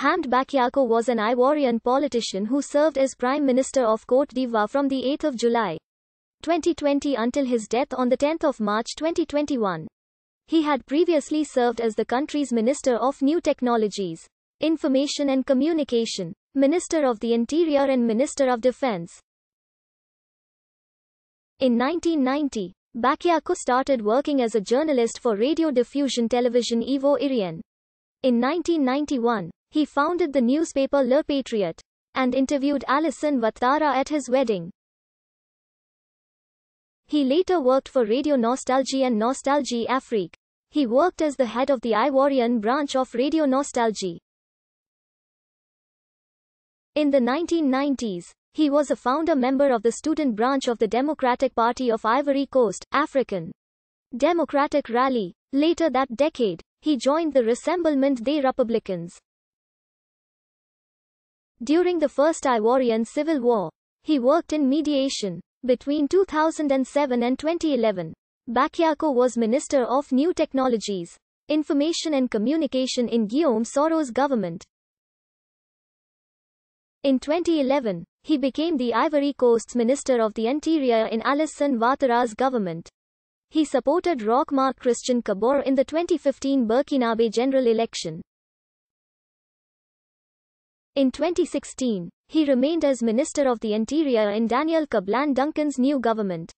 Hamd Bakiako was an Ivorian politician who served as Prime Minister of Cote d'Ivoire from 8 July 2020 until his death on 10 March 2021. He had previously served as the country's Minister of New Technologies, Information and Communication, Minister of the Interior and Minister of Defense. In 1990, Bakiako started working as a journalist for radio diffusion television Evo Irian. In 1991, he founded the newspaper Le Patriot and interviewed Alison Wattara at his wedding. He later worked for Radio Nostalgie and Nostalgie Afrique. He worked as the head of the Ivorian branch of Radio Nostalgie. In the 1990s, he was a founder member of the student branch of the Democratic Party of Ivory Coast, African Democratic Rally. Later that decade, he joined the Rassemblement des Républicains. During the First Ivorian Civil War, he worked in mediation. Between 2007 and 2011, Bakiako was Minister of New Technologies, Information and Communication in Guillaume Soros' government. In 2011, he became the Ivory Coast's Minister of the Interior in Alassane Ouattara's government. He supported Roch Marc Christian Kabor in the 2015 Burkinabe general election. In 2016, he remained as Minister of the Interior in Daniel Kablan Duncan's new government.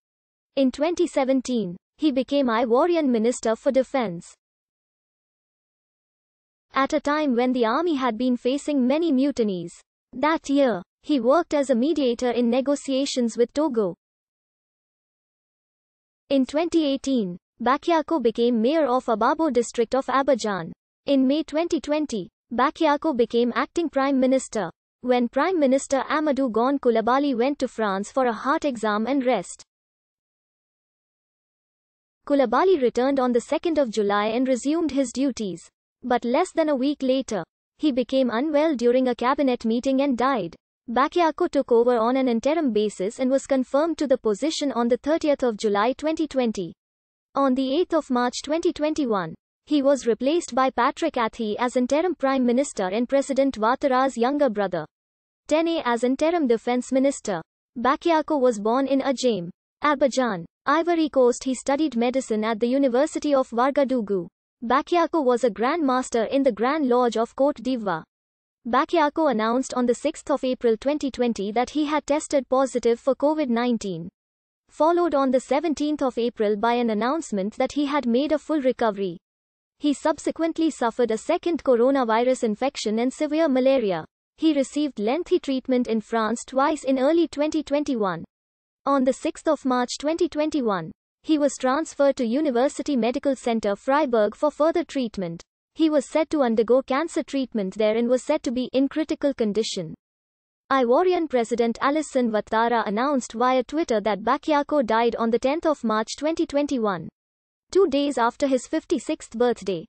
In 2017, he became Ivorian Minister for Defense. At a time when the army had been facing many mutinies. That year, he worked as a mediator in negotiations with Togo. In 2018, Bakyako became mayor of Ababo district of Abidjan. In May 2020, Bakiako became acting prime minister. When Prime Minister Amadou Gon Coulibaly went to France for a heart exam and rest. Coulibaly returned on the 2nd of July and resumed his duties. But less than a week later, he became unwell during a cabinet meeting and died. Bakiako took over on an interim basis and was confirmed to the position on the 30th of July 2020. On the 8th of March 2021, he was replaced by Patrick Athey as interim Prime Minister and President Ouattara's younger brother. Tene as interim Defense Minister. Bakiako was born in Ajame, Abidjan, Ivory Coast. He studied medicine at the University of Ouagadougou. Bakiako was a Grand Master in the Grand Lodge of Cote d'Ivoire. Bakiako announced on 6 April 2020 that he had tested positive for COVID-19. Followed on 17 April by an announcement that he had made a full recovery. He subsequently suffered a second coronavirus infection and severe malaria. He received lengthy treatment in France twice in early 2021. On 6 March 2021, he was transferred to University Medical Center Freiburg for further treatment. He was said to undergo cancer treatment there and was said to be in critical condition. Ivorian President Alison Ouattara announced via Twitter that Bakiako died on 10 March 2021 two days after his 56th birthday.